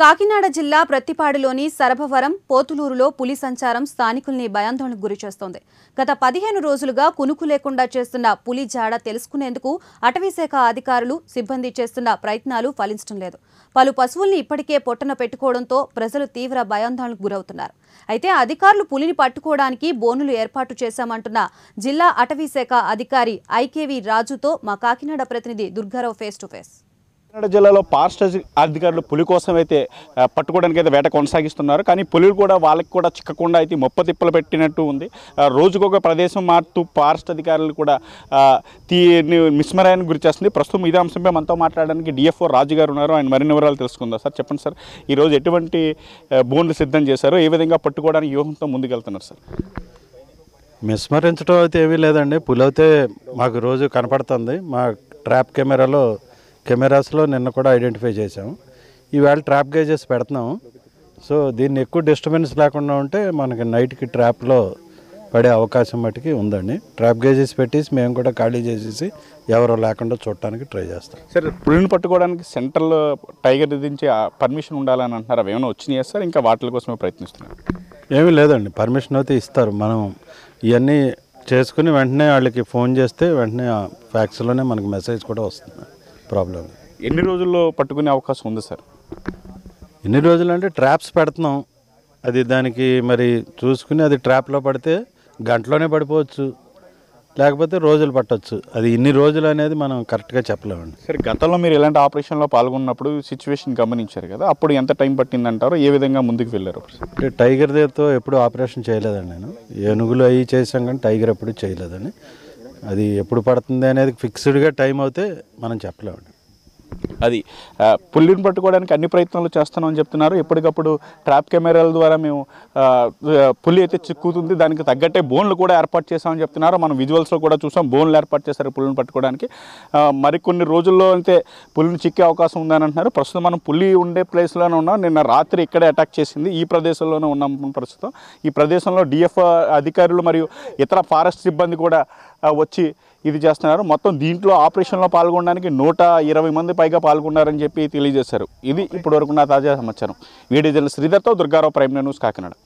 కాకినాడ జిల్లా ప్రత్తిపాడులోని సరభవరం పోతులూరులో పులి సంచారం స్థానికుల్ని భయాందోళనకు గురిచేస్తోంది గత పదిహేను రోజులుగా కునుకు లేకుండా చేస్తున్న పులి జాడ తెలుసుకునేందుకు అటవీశాఖ అధికారులు సిబ్బంది చేస్తున్న ప్రయత్నాలు ఫలించడం లేదు పలు పశువుల్ని ఇప్పటికే పొట్టన పెట్టుకోవడంతో ప్రజలు తీవ్ర భయాందోళనకు గురవుతున్నారు అయితే అధికారులు పులిని పట్టుకోవడానికి బోనులు ఏర్పాటు చేశామంటున్న జిల్లా అటవీశాఖ అధికారి ఐకేవీ రాజుతో మా కాకినాడ ప్రతినిధి Durgarao face to face Kakinada జిల్లాలో పార్స్ట్ అధికారులు పులి కోసం అయితే పట్టుకోవడానికి అయితే వేట కొనసాగిస్తున్నారు కానీ పులులు కూడా వాళ్ళకి కూడా చిక్కకుండా అయితే మొప్ప తిప్పలు పెట్టినట్టు ఉంది రోజుకొక ప్రదేశం మారుతూ పార్స్ట్ అధికారులు కూడా తీ మిస్మరాయానికి గురి చేస్తుంది ప్రస్తుతం ఇదే అంశంపై మనతో మాట్లాడడానికి డిఎఫ్ఓ రాజు గారు ఉన్నారు ఆయన మరిన్ని వివరాలు తెలుసుకుందాం సార్ చెప్పండి సార్ ఈరోజు ఎటువంటి బోన్లు సిద్ధం చేశారు ఏ విధంగా పట్టుకోవడానికి వ్యూహంతో ముందుకెళ్తున్నారు సార్ మిస్మరించడం అయితే ఏమీ లేదండి పులి అయితే మాకు రోజు కనపడుతుంది మా ట్రాప్ కెమెరాలో కెమెరాస్లో నిన్న కూడా ఐడెంటిఫై చేసాం ఈవేళ ట్రాప్ గేజెస్ పెడుతున్నాం సో దీన్ని ఎక్కువ డిస్టర్బెన్స్ లేకుండా ఉంటే మనకి నైట్కి ట్రాప్లో పడే అవకాశం మటుకి ఉందండి ట్రాప్ గేజెస్ పెట్టేసి మేము కూడా ఖాళీ చేసేసి ఎవరో లేకుండా చూడటానికి ట్రై చేస్తాం సార్ పులిని పట్టుకోవడానికి సెంట్రల్లో టైగర్ దించి పర్మిషన్ ఉండాలని అంటున్నారు అవి ఏమైనా వచ్చినాయా సార్ ఇంకా వాటి కోసమే ప్రయత్నిస్తున్నాం ఏమీ లేదండి పర్మిషన్ అయితే ఇస్తారు మనం ఇవన్నీ చేసుకుని వెంటనే వాళ్ళకి ఫోన్ చేస్తే వెంటనే ఫ్యాక్స్లోనే మనకి మెసేజ్ కూడా వస్తుంది ప్రాబ్లం ఎన్ని రోజుల్లో పట్టుకునే అవకాశం ఉంది సార్ ఎన్ని రోజులు అంటే ట్రాప్స్ పెడుతున్నాం అది దానికి మరి చూసుకుని అది ట్రాప్లో పడితే గంటలోనే పడిపోవచ్చు లేకపోతే రోజులు పట్టవచ్చు అది ఇన్ని రోజులు అనేది మనం కరెక్ట్గా చెప్పలేమండి సరే గతంలో మీరు ఎలాంటి ఆపరేషన్లో పాల్గొన్నప్పుడు సిచ్యువేషన్ గమనించారు కదా అప్పుడు ఎంత టైం పట్టిందంటారో ఏ విధంగా ముందుకు వెళ్ళారు అంటే టైగర్ దేవ్తో ఎప్పుడు ఆపరేషన్ చేయలేదండి నేను ఏనుగులు అవి చేసాం కానీ టైగర్ ఎప్పుడు చేయలేదని అది ఎప్పుడు పడుతుంది అనేది ఫిక్స్డ్గా టైం అయితే మనం చెప్పలేము అది పుల్లిని పట్టుకోవడానికి అన్ని ప్రయత్నాలు చేస్తున్నామని చెప్తున్నారు ఎప్పటికప్పుడు ట్రాప్ కెమెరాల ద్వారా మేము పుల్లి అయితే చిక్కుతుంది దానికి తగ్గట్టే బోన్లు కూడా ఏర్పాటు చేశామని చెప్తున్నారు మనం విజువల్స్లో కూడా చూసాం బోన్లు ఏర్పాటు చేశారు పుల్లిని పట్టుకోవడానికి మరికొన్ని రోజుల్లో అయితే పుల్లిని చిక్కే అవకాశం ఉందని అంటున్నారు ప్రస్తుతం మనం పుల్లి ఉండే ప్లేస్లోనే ఉన్నాం నిన్న రాత్రి ఇక్కడే అటాక్ చేసింది ఈ ప్రదేశంలోనే ఉన్నాం ప్రస్తుతం ఈ ప్రదేశంలో డిఎఫ్ అధికారులు మరియు ఇతర ఫారెస్ట్ సిబ్బంది కూడా వచ్చి ఇది చేస్తున్నారు మొత్తం దీంట్లో ఆపరేషన్లో పాల్గొనడానికి నూట ఇరవై మంది పైగా పాల్గొన్నారని చెప్పి తెలియజేశారు ఇది ఇప్పటివరకు నా తాజా సమాచారం వీడియో జర్నల్ శ్రీధర్తో దుర్గారావు ప్రైమ్ న్యూస్ కాకినాడ